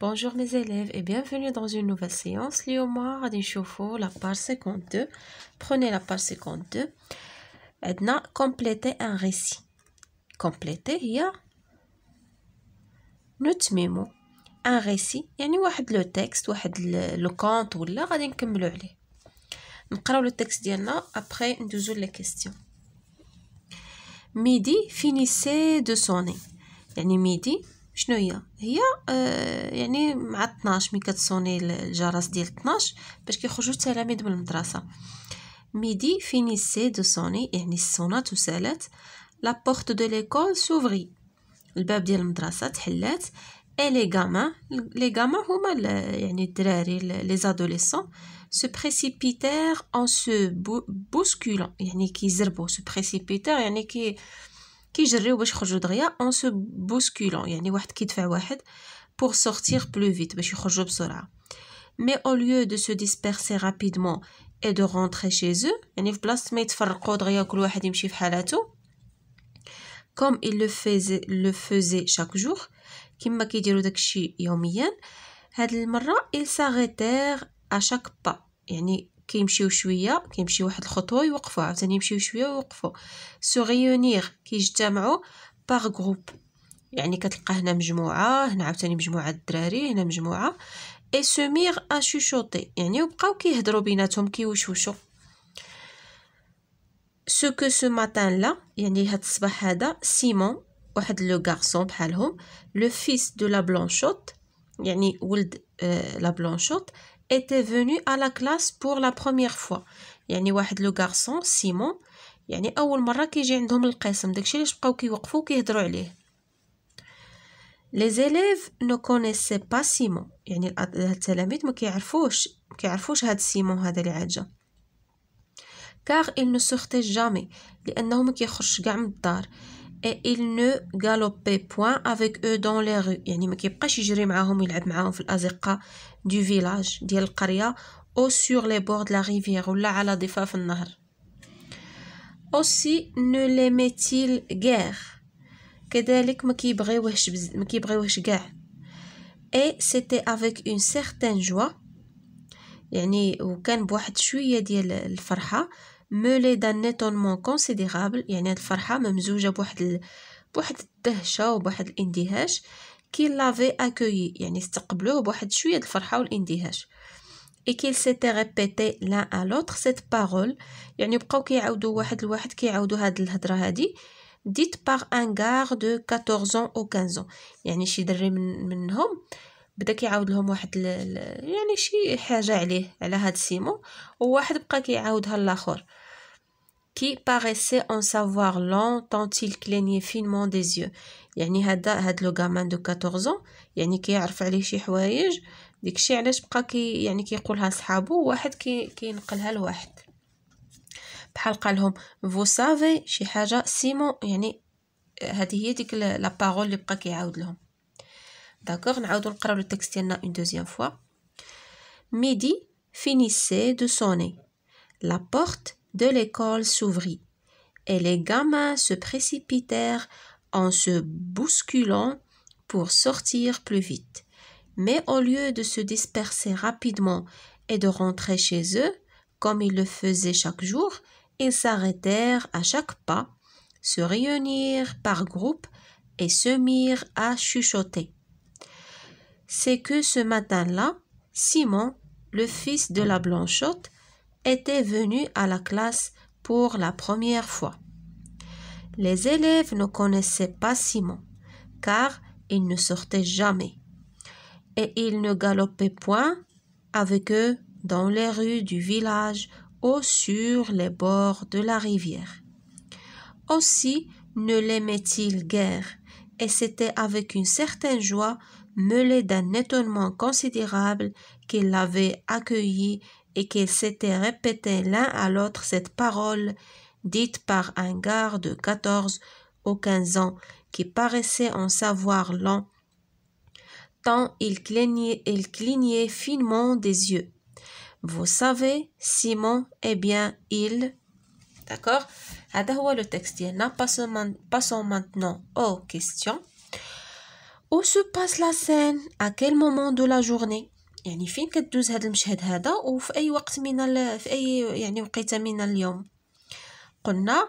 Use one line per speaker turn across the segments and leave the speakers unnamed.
Bonjour mes élèves et bienvenue dans une nouvelle séance. va Adinchofo, la part 52. Prenez la part 52. Edna, complétez un récit. Complétez, il y a. Un récit. Il y a le texte, le conte ou là. Nous prenons le texte après nous avons les questions. Midi finissait de sonner. Yani midi, شنو هي هي آه يعني مع 12 مي كتصوني الجرس ديال 12 باش كيخرجوا التلاميذ من المدرسه ميدي فينيسي دو سوني يعني الصونه تسالات لا بورت دو ليكول سوفري الباب ديال المدرسه تحلات اي لي غاما لي غاما هما يعني الدراري لي زادوليسون سو بريسيبيتير اون سو بوسكولون يعني كيزربوا سو بريسيبيتير يعني كي كيجريو باش يخرجوا دغيا اون سو بوسكولون يعني واحد كيدفع واحد pour sortir بلو فيت باش يخرجوا بسرعه مي او lieu دو سو disperser رابيدمون اي دو rentrer chez eux يعني في بلاصه ما يتفرقوا دغيا كل واحد يمشي في حالاتو comme il le faisait لو faisait شاك jour كيما كيديروا داكشي يوميا هاد المره il s'arrêtèrent à chaque pas يعني كيمشيو شويه كيمشيو واحد الخطوه يوقفوا عاوتاني يمشيو شويه ويوقفوا سو ريونير كيجتمعوا باغ جروب يعني كتلقى هنا مجموعه هنا عاوتاني مجموعه الدراري هنا مجموعه اي سومير ا شوشوتي يعني وبقاو كيهضروا بيناتهم كيوشوشو سو كو سو ماتان لا يعني هاد الصباح هذا سيمون واحد لو غارسون بحالهم لو فيس دو لا بلانشوت يعني ولد لا آه، بلانشوت était venu à la classe pour la première fois يعني واحد لو غارسون سيمون يعني اول مره كيجي عندهم القسم داكشي علاش بقاو كيوقفوا كيهضروا عليه لي زيليف نو كونيسي با سيمون يعني التلاميذ ما كيعرفوش ما كيعرفوش هاد سيمون هذا اللي عاد جا كار il ne sortait jamais لانه ما كيخرجش كاع من الدار et il ne galopait point avec eux dans les rues يعني ما كيبقاش يجري معاهم يلعب معاهم في الازقه دو فيلاج ديال القريه او سور لي بور دو لا ريفيير ولا على ضفاف النهر اوسي نو لي ميتيل غير كذلك ما كيبغيوهش بز... ما كيبغيوهش كاع اي سيتي افيك اون سيرتين جوا يعني وكان بواحد شويه ديال الفرحه مولي دان نيتونمون كونسيديرابل يعني الفرحه ممزوجه بواحد ال... بواحد الدهشه وبواحد الاندهاش كي لافي اكويي يعني استقبلوه بواحد شويه الفرحه والاندهاش et سي تي ريبيتي لا ا لوتر سيت باغول يعني بقاو كيعاودوا واحد لواحد كيعاودوا هاد الهضره هادي ديت باغ ان غار دو 14 او ou 15 يعني شي دري من منهم بدا كيعاود لهم واحد ل... يعني شي حاجه عليه على هاد سيمو وواحد بقى كيعاودها لاخر qui paraissait en savoir long tant il clignait finement des yeux يعني هذا هذا لو غامان دو 14 يعني كيعرف عليه شي حوايج داكشي علاش بقى كي يعني كيقولها صحابو واحد كي كينقلها لواحد بحال قال لهم فو سافي شي حاجه سيمون يعني هذه هي ديك لا بارول اللي بقى كيعاود لهم داكوغ نعاودو نقراو لو تيكست ديالنا اون دوزيام فوا ميدي finissait de sonner. La porte de l'école s'ouvrit et les gamins se précipitèrent en se bousculant pour sortir plus vite. Mais au lieu de se disperser rapidement et de rentrer chez eux, comme ils le faisaient chaque jour, ils s'arrêtèrent à chaque pas, se réunirent par groupe et se mirent à chuchoter. C'est que ce matin-là, Simon, le fils de la Blanchotte, était venu à la classe pour la première fois. Les élèves ne connaissaient pas Simon, car il ne sortait jamais, et il ne galopait point avec eux dans les rues du village ou sur les bords de la rivière. Aussi ne l'aimait-il guère, et c'était avec une certaine joie, mêlée d'un étonnement considérable, qu'il l'avait accueilli et qu'ils s'étaient répétés l'un à l'autre cette parole dite par un gars de 14 ou 15 ans qui paraissait en savoir long, tant il clignait, il clignait finement des yeux. Vous savez, Simon, eh bien, il... D'accord Adahoua le le texte Passons maintenant aux questions. Où se passe la scène À quel moment de la journée يعني فين كدوز هذا المشهد هذا وفي اي وقت من في اي يعني وقيته من اليوم قلنا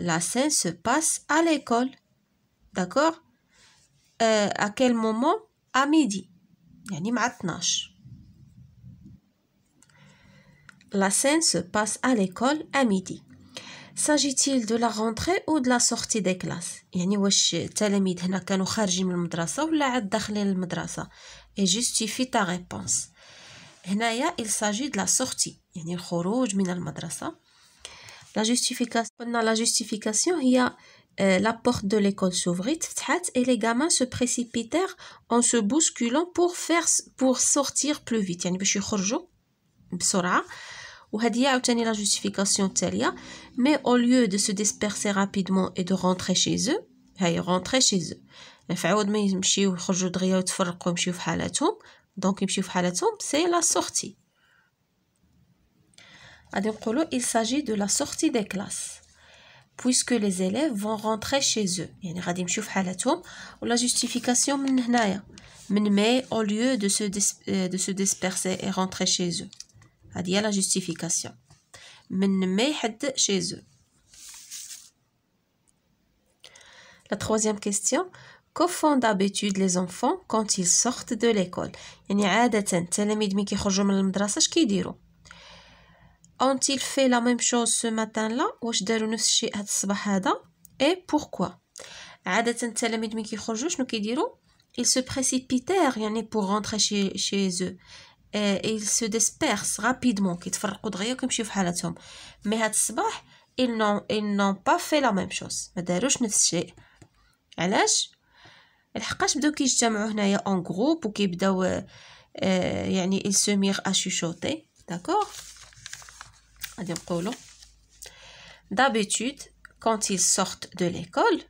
لا سين سو باس ا ليكول داكور ا كيل مومون ا ميدي يعني مع 12 لا سين سو باس ا ليكول ا ميدي s'agit-il de la rentrée ou de la sortie des classes يعني واش التلاميذ هنا كانوا خارجين من المدرسة ولا عاد داخلين المدرسة et justifie ta réponse هنايا il s'agit de la sortie يعني الخروج من المدرسة la justification قلنا la justification هي euh, la porte de l'école s'ouvrit et les gamins se précipitèrent en se bousculant pour faire pour sortir plus vite يعني باش يخرجوا بسرعه ou Hadia a obtenu la justification telia, mais au lieu de se disperser rapidement et de rentrer chez eux, elle est rentrée chez eux. La faute même chez eux, qui tu feras quoi, même chez eux, à la tombe, donc même chez eux, c'est la sortie. il s'agit de la sortie des classes, puisque les élèves vont rentrer chez eux. Il y a une radim chez eux, ou la justification n'a rien, mais au lieu euh, de se disperser et rentrer chez eux. À la justification. Mais ne m'aide chez eux. La troisième question. Que font d'habitude les enfants quand ils sortent de l'école? Y a des cent élèves midmi qui sortent de l'École qui diront. ont fait la même chose ce matin-là? Où je dirons chez Had Sbahada? Et pourquoi? Y a des cent élèves midmi qui sortent. Nous ils se précipitèrent rien pour rentrer chez eux ils se dispersent rapidement qui كيتفرقوا دغيا وكيمشيو في حالاتهم مي هاد الصباح ils n'ont ils n'ont pas fait la même chose ما داروش نفس الشيء علاش لحقاش بداو كيتجمعوا هنايا اون جروب وكيبداو اه يعني ils se mire à chuchoter d'accord غادي نقولوا d'habitude quand ils sortent de l'école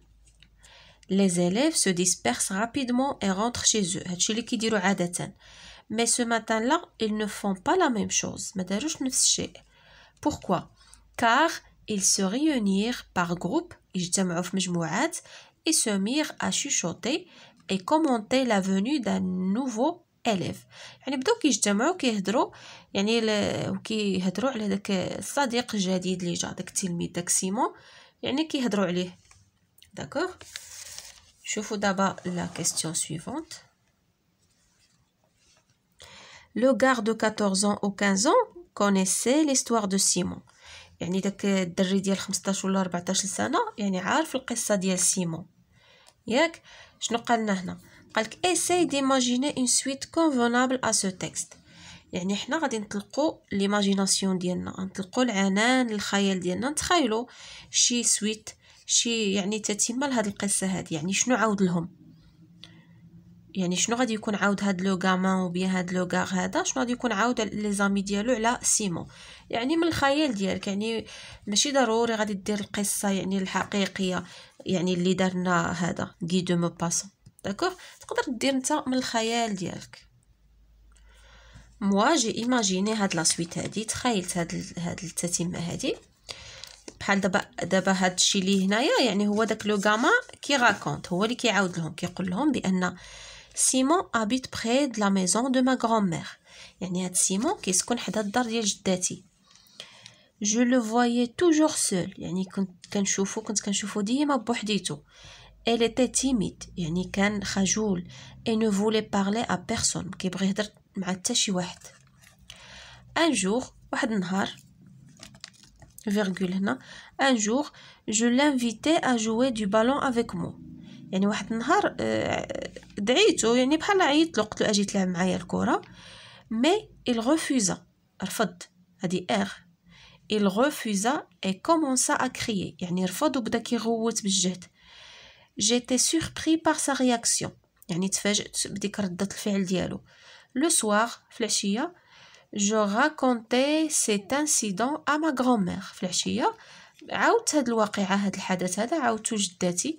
les élèves se dispersent rapidement et rentrent chez eux هادشي اللي كيديروا عاده mais ce matin-là, ils ne font pas la même chose. Madame, pourquoi. Car ils se réunirent par groupe. Ils se mirent à chuchoter et commentaient la venue d'un nouveau élève. Donc, qui est-ce qui est entré Qui est entré Le cadet, le nouveau, le dernier. D'accord Je vous pose la question suivante. لو غار دو 14 او 15 ans كونيسي ليستوار دو سيمون يعني داك الدري ديال 15 ولا 14 سنه يعني عارف القصه ديال سيمون ياك شنو قالنا هنا قالك اساي ديماجيني اون سويت كونفونابل ا سو تيكست يعني حنا غادي نطلقوا ليماجيناسيون ديالنا نطلقوا العنان الخيال ديالنا نتخيلوا شي سويت شي يعني تتمه لهاد القصه هذه يعني شنو عاود لهم يعني شنو غادي يكون عاود هاد لو غامان وبيا هاد لو غار هذا شنو غادي يكون عاود لي زامي ديالو على سيمون يعني من الخيال ديالك يعني ماشي ضروري غادي دير القصه يعني الحقيقيه يعني اللي دارنا هذا غي دو مو باس داكوغ تقدر دير انت من الخيال ديالك موا جي ايماجيني هاد لا سويت هادي تخيلت هاد هاد التتمه هادي بحال دابا دابا هاد الشيء اللي هنايا يعني هو داك لو غاما كي راكونت هو اللي كيعاود لهم كيقول لهم بان Simon habite près de la maison de ma grand-mère. يعني هاد سيمون كيسكن حدا الدار ديال جداتي elle était timide et ne voulait parler à personne يهضر un jour un jour je l'invitais à jouer du ballon avec moi يعني واحد النهار آه، دعيتو يعني بحال عيطت له قلت له اجي تلعب معايا الكره مي il refusa رفض هادي ار il refusa et commença à crier يعني رفض وبدا كيغوت بالجهد j'étais surpris par sa réaction يعني تفاجأت بديك ردة الفعل ديالو le soir في العشية je racontais cet incident à ma grand-mère في العشية عاودت هاد الواقعة هاد الحدث هذا عاودتو جداتي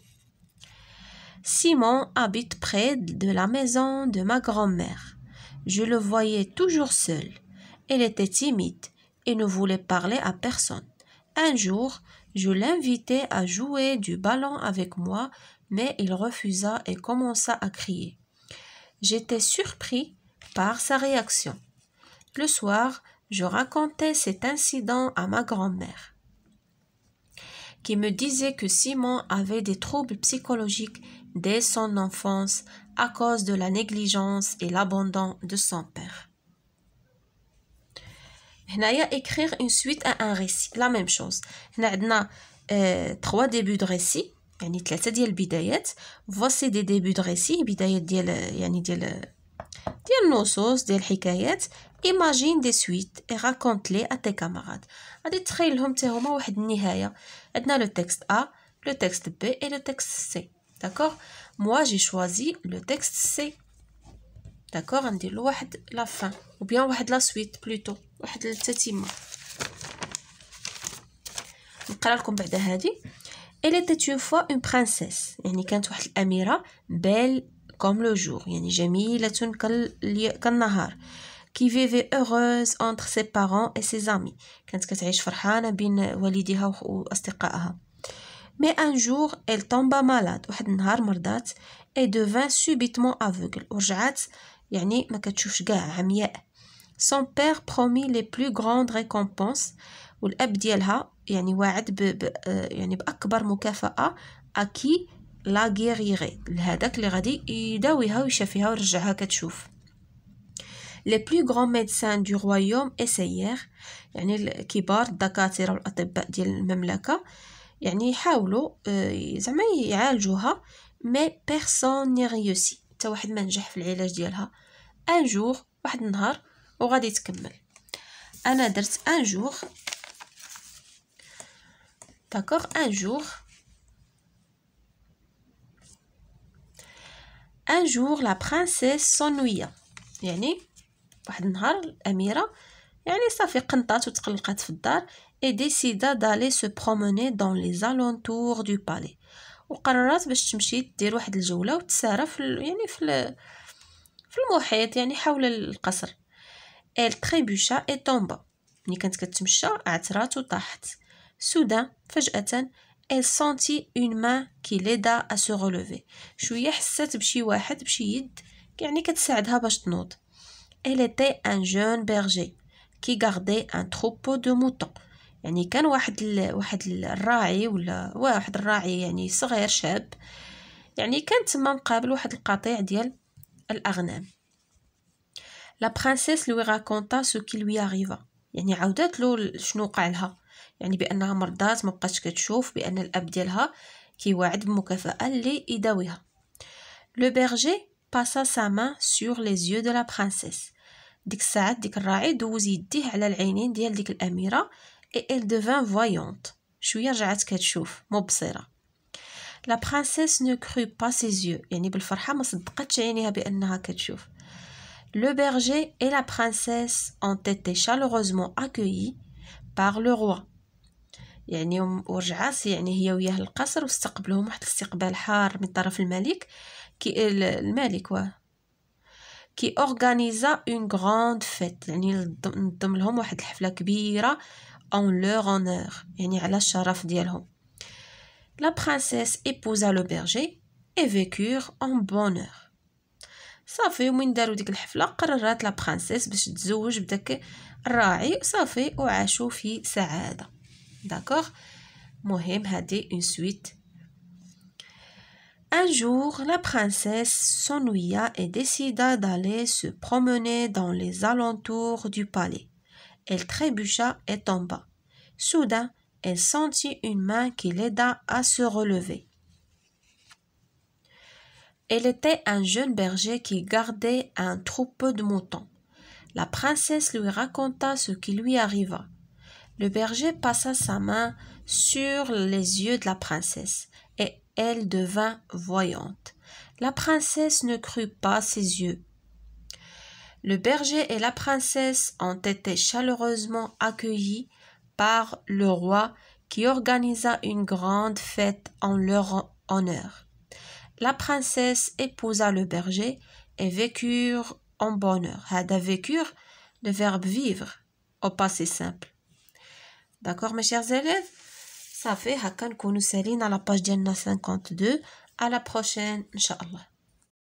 Simon habite près de la maison de ma grand-mère. Je le voyais toujours seul. Il était timide et ne voulait parler à personne. Un jour, je l'invitai à jouer du ballon avec moi, mais il refusa et commença à crier. J'étais surpris par sa réaction. Le soir, je racontai cet incident à ma grand-mère me disait que Simon avait des troubles psychologiques dès son enfance à cause de la négligence et l'abandon de son père. هنايا écrire une suite à un récit la même chose هنا euh, trois débuts de récit voici des débuts de récit بدايات ديال يعني ديال ايماجين دي سويت اي راكونت لي ا تي كاماراد غادي تخيلهم حتى هما واحد النهايه عندنا لو تيكست ا لو تيكست بي اي لو تيكست سي داكوغ موا جي شوازي لو تيكست سي داكوغ غنديرلو واحد لا فان او بيان واحد لا سويت بلوتو واحد التتمه نقرا لكم بعدا هادي Elle était une fois une princesse يعني كانت واحد الأميرة belle comme le jour يعني جميلة كالنهار كي فيفي اوروز انتر سي بارون اي سي زامي كانت كتعيش فرحانه بين والديها واصدقائها مي ان جور ال طومبا مالاد واحد النهار مرضات اي دوفان سوبيتمون افوغل ورجعات يعني ما كتشوفش كاع عمياء سون بير برومي لي بلو غروند ريكومبونس والاب ديالها يعني واعد ب... ب... آه، يعني باكبر مكافاه اكي لا غيريري لهذاك اللي غادي يداويها ويشافيها ويرجعها كتشوف لي plus grands ميدسان دو royaume essayèrent, يعني الكبار الدكاتره والاطباء ديال المملكه يعني يحاولوا euh, زعما يعالجوها مي بيرسون ني ريوسي حتى واحد ما نجح في العلاج ديالها ان جور واحد النهار وغادي تكمل انا درت ان جور داكوغ ان جور ان جوغ لا برينسيس سونويا يعني واحد النهار الاميره يعني صافي قنطات وتقلقات في الدار اي ديسيدا دالي سو بروموني دون لي زالونتور دو بالي وقررات باش تمشي دير واحد الجوله وتسارى في يعني في في المحيط يعني حول القصر ال تريبوشا اي طومبا ملي كانت كتمشى عثرات وطاحت سودان فجاه ال سونتي اون ما كي ليدا ا سو relever شويه حسات بشي واحد بشي يد يعني كتساعدها باش تنوض elle était un jeune berger qui gardait un troupeau de moutons يعني كان واحد ال... واحد الراعي ولا واحد الراعي يعني صغير شاب يعني كان تما مقابل واحد القطيع ديال الاغنام لا برانسيس لوي راكونتا سو كي لوي اريفا يعني عاودات له شنو وقع لها يعني بانها مرضات ما بقاتش كتشوف بان الاب ديالها كيوعد بمكافاه اللي يداويها لو بيرجي باسا سا مان سور لي زيو دو لا برانسيس ديك الساعات ديك الراعي دوز يديه على العينين ديال ديك الاميره اي ال دوفان فويونت شويه رجعات كتشوف مبصره لا برانسيس نو كرو با سيزيو يعني بالفرحه ما صدقتش عينيها بانها كتشوف لو بيرجي اي لا princesse اون été chaleureusement اكويي بار لو روا يعني ورجعات يعني هي وياه القصر واستقبلهم واحد الاستقبال حار من طرف الملك كي الملك واه كي اورغانيزا اون غراند فيت يعني نظم لهم واحد الحفله كبيره اون لور اونور يعني على الشرف ديالهم لا برانسيس ايبوزا لو بيرجي اي فيكور اون بونور صافي ومن داروا ديك الحفله قررت لا برانسيس باش تزوج بداك الراعي صافي وعاشوا في سعاده داكوغ مهم هادي اون سويت Un jour, la princesse s'ennuya et décida d'aller se promener dans les alentours du palais. Elle trébucha et tomba. Soudain, elle sentit une main qui l'aida à se relever. Elle était un jeune berger qui gardait un troupeau de moutons. La princesse lui raconta ce qui lui arriva. Le berger passa sa main sur les yeux de la princesse elle devint voyante. La princesse ne crut pas ses yeux. Le berger et la princesse ont été chaleureusement accueillis par le roi qui organisa une grande fête en leur honneur. La princesse épousa le berger et vécurent en bonheur. Hada vécu le verbe vivre au passé simple. D'accord, mes chers élèves ça fait Hakan Kounousseline à la page cinquante 52. À la prochaine, Inch'Allah.